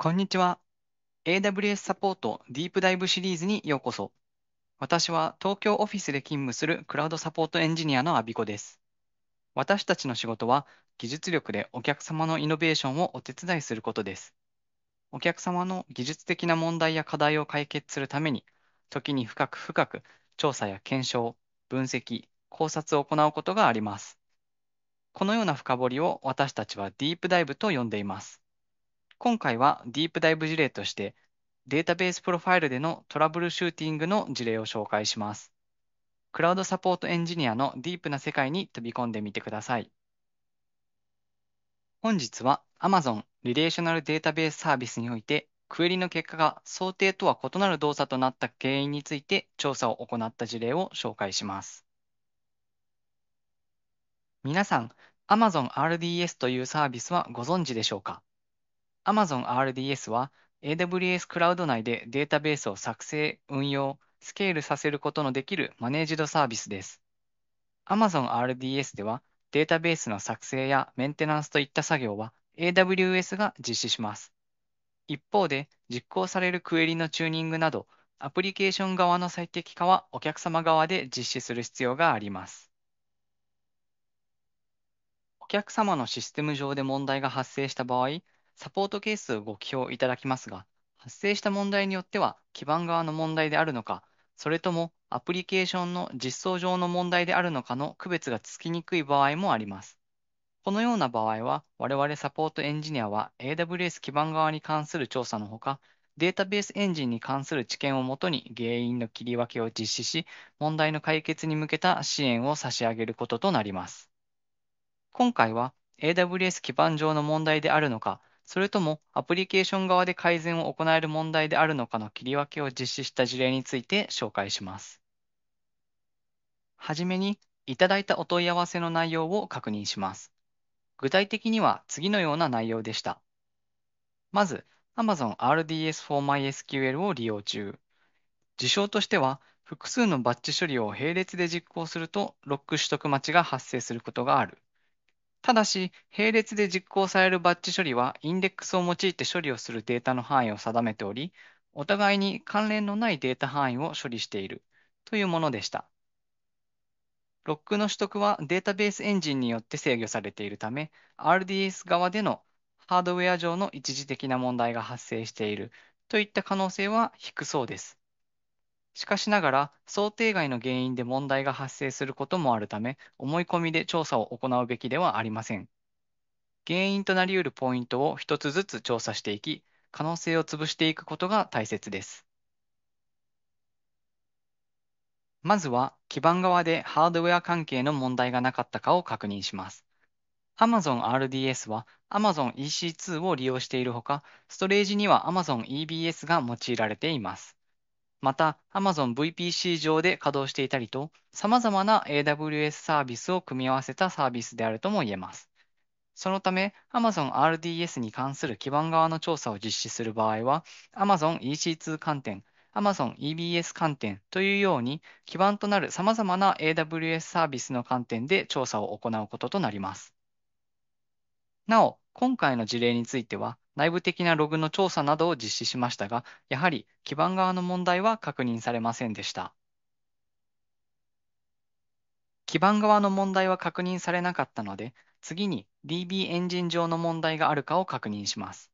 こんにちは。AWS サポートディープダイブシリーズにようこそ。私は東京オフィスで勤務するクラウドサポートエンジニアのアビコです。私たちの仕事は技術力でお客様のイノベーションをお手伝いすることです。お客様の技術的な問題や課題を解決するために、時に深く深く調査や検証、分析、考察を行うことがあります。このような深掘りを私たちはディープダイブと呼んでいます。今回はディープダイブ事例としてデータベースプロファイルでのトラブルシューティングの事例を紹介します。クラウドサポートエンジニアのディープな世界に飛び込んでみてください。本日は Amazon リレーショナルデータベースサービスにおいてクエリの結果が想定とは異なる動作となった原因について調査を行った事例を紹介します。皆さん、Amazon RDS というサービスはご存知でしょうか Amazon RDS は AWS クラウド内でデータベースを作成、運用、スケールさせることのできるマネージドサービスです。Amazon RDS ではデータベースの作成やメンテナンスといった作業は AWS が実施します。一方で実行されるクエリのチューニングなどアプリケーション側の最適化はお客様側で実施する必要があります。お客様のシステム上で問題が発生した場合、サポートケースをご起評いただきますが、発生した問題によっては基盤側の問題であるのか、それともアプリケーションの実装上の問題であるのかの区別がつきにくい場合もあります。このような場合は、我々サポートエンジニアは AWS 基盤側に関する調査のほか、データベースエンジンに関する知見をもとに原因の切り分けを実施し、問題の解決に向けた支援を差し上げることとなります。今回は AWS 基盤上の問題であるのか、それともアプリケーション側で改善を行える問題であるのかの切り分けを実施した事例について紹介します。はじめに、いただいたお問い合わせの内容を確認します。具体的には次のような内容でした。まず、Amazon RDS for MySQL を利用中。事象としては、複数のバッチ処理を並列で実行すると、ロック取得待ちが発生することがある。ただし、並列で実行されるバッチ処理は、インデックスを用いて処理をするデータの範囲を定めており、お互いに関連のないデータ範囲を処理しているというものでした。ロックの取得はデータベースエンジンによって制御されているため、RDS 側でのハードウェア上の一時的な問題が発生しているといった可能性は低そうです。しかしながら、想定外の原因で問題が発生することもあるため、思い込みで調査を行うべきではありません。原因となり得るポイントを一つずつ調査していき、可能性を潰していくことが大切です。まずは、基盤側でハードウェア関係の問題がなかったかを確認します。Amazon RDS は Amazon EC2 を利用しているほか、ストレージには Amazon EBS が用いられています。また、Amazon VPC 上で稼働していたりと、様々な AWS サービスを組み合わせたサービスであるとも言えます。そのため、Amazon RDS に関する基盤側の調査を実施する場合は、Amazon EC2 観点、Amazon EBS 観点というように、基盤となる様々な AWS サービスの観点で調査を行うこととなります。なお、今回の事例については、内部的なログの調査などを実施しましたが、やはり基盤側の問題は確認されませんでした。基盤側の問題は確認されなかったので、次に DB エンジン上の問題があるかを確認します。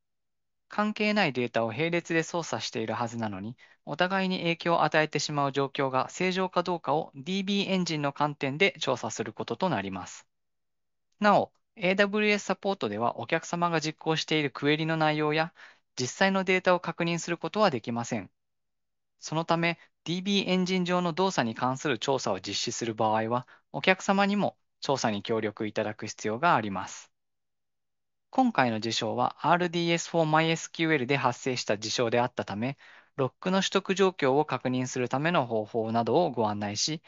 関係ないデータを並列で操作しているはずなのに、お互いに影響を与えてしまう状況が正常かどうかを DB エンジンの観点で調査することとなります。なお、AWS サポートではお客様が実行しているクエリの内容や実際のデータを確認することはできません。そのため、DB エンジン上の動作に関する調査を実施する場合は、お客様にも調査に協力いただく必要があります。今回の事象は RDS4MySQL で発生した事象であったため、ロックの取得状況を確認するための方法などをご案内し、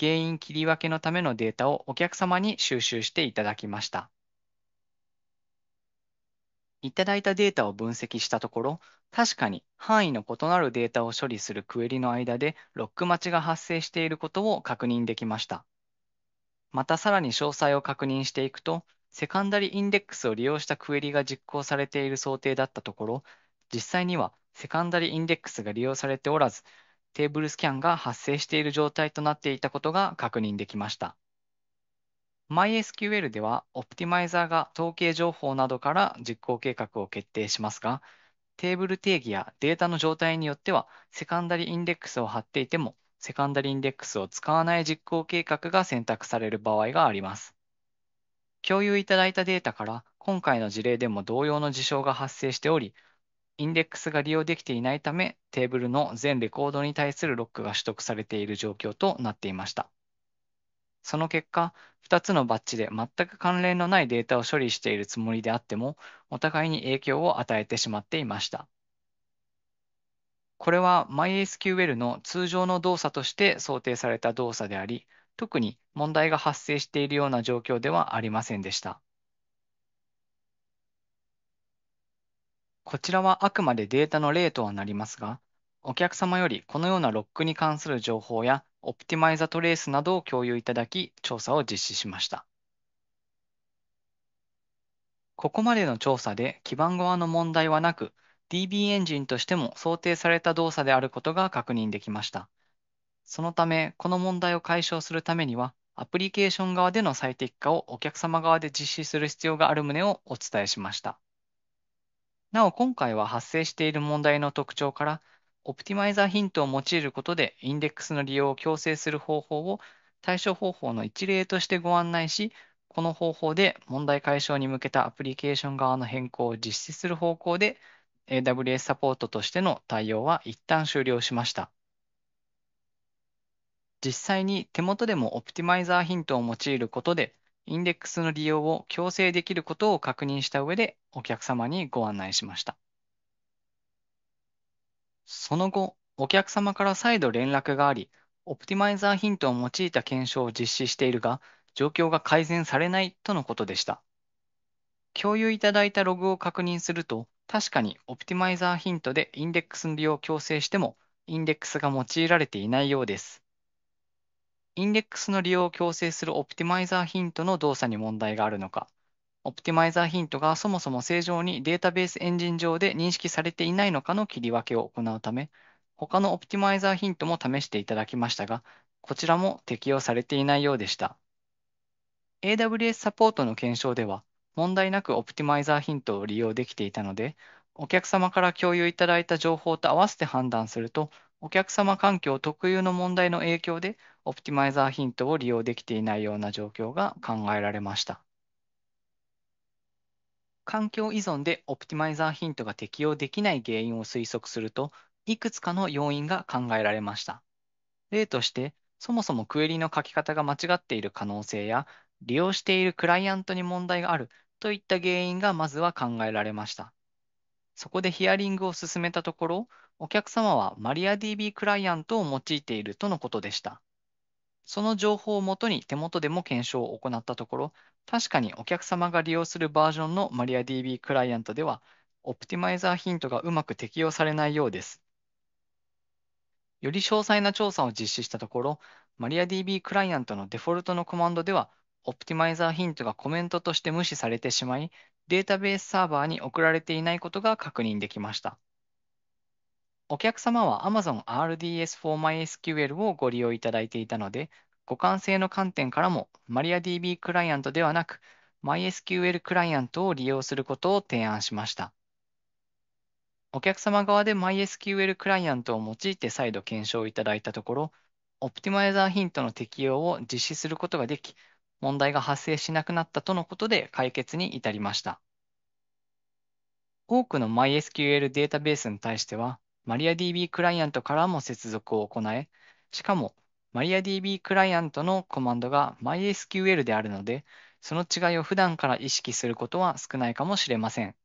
原因切り分けのためのデータをお客様に収集していただきました。いただいたデータを分析したところ、確かに範囲の異なるデータを処理するクエリの間でロック待ちが発生していることを確認できました。またさらに詳細を確認していくと、セカンダリインデックスを利用したクエリが実行されている想定だったところ、実際にはセカンダリインデックスが利用されておらず、テーブルスキャンが発生している状態となっていたことが確認できました。MySQL では、オプティマイザーが統計情報などから実行計画を決定しますが、テーブル定義やデータの状態によっては、セカンダリインデックスを貼っていても、セカンダリインデックスを使わない実行計画が選択される場合があります。共有いただいたデータから、今回の事例でも同様の事象が発生しており、インデックスが利用できていないため、テーブルの全レコードに対するロックが取得されている状況となっていました。その結果、2つのバッジで全く関連のないデータを処理しているつもりであっても、お互いに影響を与えてしまっていました。これは MySQL の通常の動作として想定された動作であり、特に問題が発生しているような状況ではありませんでした。こちらはあくまでデータの例とはなりますが、お客様よりこのようなロックに関する情報やオプティマイザトレースなどを共有いただき、調査を実施しました。ここまでの調査で基盤側の問題はなく、DB エンジンとしても想定された動作であることが確認できました。そのため、この問題を解消するためには、アプリケーション側での最適化をお客様側で実施する必要がある旨をお伝えしました。なお、今回は発生している問題の特徴から、オプティマイザーヒントを用いることで、インデックスの利用を強制する方法を対処方法の一例としてご案内し、この方法で問題解消に向けたアプリケーション側の変更を実施する方向で、AWS サポートとしての対応は一旦終了しました。実際に手元でもオプティマイザーヒントを用いることで、インデックスの利用を強制できることを確認した上でお客様にご案内しました。その後、お客様から再度連絡があり、オプティマイザーヒントを用いた検証を実施しているが、状況が改善されないとのことでした。共有いただいたログを確認すると、確かにオプティマイザーヒントでインデックスの利用を強制しても、インデックスが用いられていないようです。インデックスの利用を強制するオプティマイザーヒントの動作に問題があるのか、オプティマイザーヒントがそもそも正常にデータベースエンジン上で認識されていないのかの切り分けを行うため、他のオプティマイザーヒントも試していただきましたが、こちらも適用されていないようでした。AWS サポートの検証では、問題なくオプティマイザーヒントを利用できていたので、お客様から共有いただいた情報と合わせて判断すると、お客様環境特有の問題の影響でオプティマイザーヒントを利用できていないような状況が考えられました。環境依存でオプティマイザーヒントが適用できない原因を推測すると、いくつかの要因が考えられました。例として、そもそもクエリの書き方が間違っている可能性や、利用しているクライアントに問題があるといった原因がまずは考えられました。そこでヒアリングを進めたところ、お客様は MariaDB クライアントを用いているとのことでした。その情報をもとに手元でも検証を行ったところ、確かにお客様が利用するバージョンの MariaDB クライアントでは、オプティマイザーヒントがうまく適用されないようです。より詳細な調査を実施したところ、MariaDB クライアントのデフォルトのコマンドでは、オプティマイザーヒントがコメントとして無視されてしまい、データベースサーバーに送られていないことが確認できました。お客様は Amazon RDS for MySQL をご利用いただいていたので、互換性の観点からも MariaDB クライアントではなく MySQL クライアントを利用することを提案しました。お客様側で MySQL クライアントを用いて再度検証いただいたところ、オプティマイザーヒントの適用を実施することができ、問題が発生しなくなったとのことで解決に至りました。多くの MySQL データベースに対しては、MariaDB クライアントからも接続を行え、しかも MariaDB クライアントのコマンドが MySQL であるので、その違いを普段から意識することは少ないかもしれません。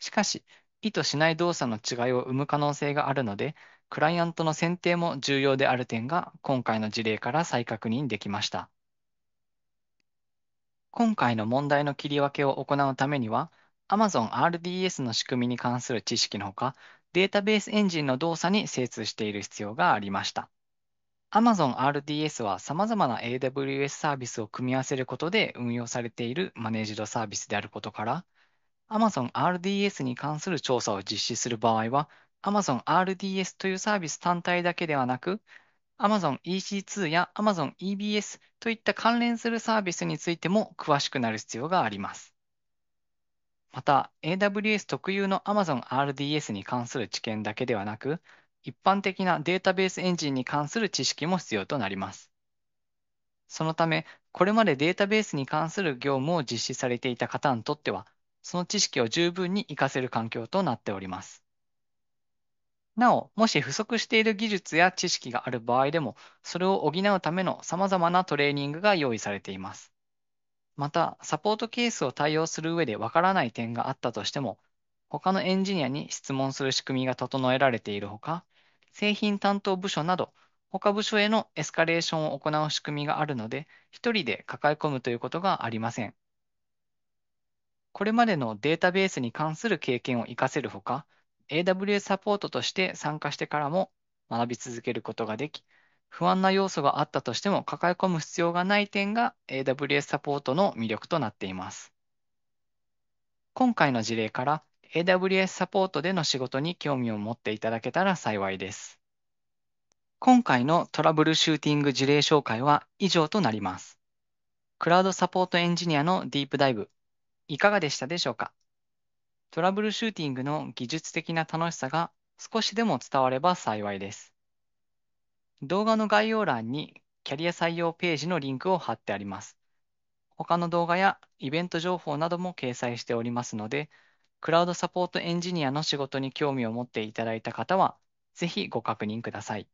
しかし、意図しない動作の違いを生む可能性があるので、クライアントの選定も重要である点が今回の事例から再確認できました。今回の問題の切り分けを行うためには、Amazon RDS の仕組みに関する知識のほか、データベースエンジンの動作に精通している必要がありました。Amazon RDS は様々な AWS サービスを組み合わせることで運用されているマネージドサービスであることから、Amazon RDS に関する調査を実施する場合は、Amazon RDS というサービス単体だけではなく、Amazon EC2 や Amazon EBS といった関連するサービスについても詳しくなる必要があります。また、AWS 特有の Amazon RDS に関する知見だけではなく、一般的なデータベースエンジンに関する知識も必要となります。そのため、これまでデータベースに関する業務を実施されていた方にとっては、その知識を十分に活かせる環境となっております。なお、もし不足している技術や知識がある場合でも、それを補うための様々なトレーニングが用意されています。また、サポートケースを対応する上でわからない点があったとしても、他のエンジニアに質問する仕組みが整えられているほか、製品担当部署など、他部署へのエスカレーションを行う仕組みがあるので、一人で抱え込むということがありません。これまでのデータベースに関する経験を活かせるほか、AWS サポートとして参加してからも学び続けることができ、不安な要素があったとしても抱え込む必要がない点が AWS サポートの魅力となっています。今回の事例から AWS サポートでの仕事に興味を持っていただけたら幸いです。今回のトラブルシューティング事例紹介は以上となります。クラウドサポートエンジニアのディープダイブ、いかがでしたでしょうかトラブルシューティングの技術的な楽しさが少しでも伝われば幸いです。動画の概要欄にキャリア採用ページのリンクを貼ってあります。他の動画やイベント情報なども掲載しておりますので、クラウドサポートエンジニアの仕事に興味を持っていただいた方は、ぜひご確認ください。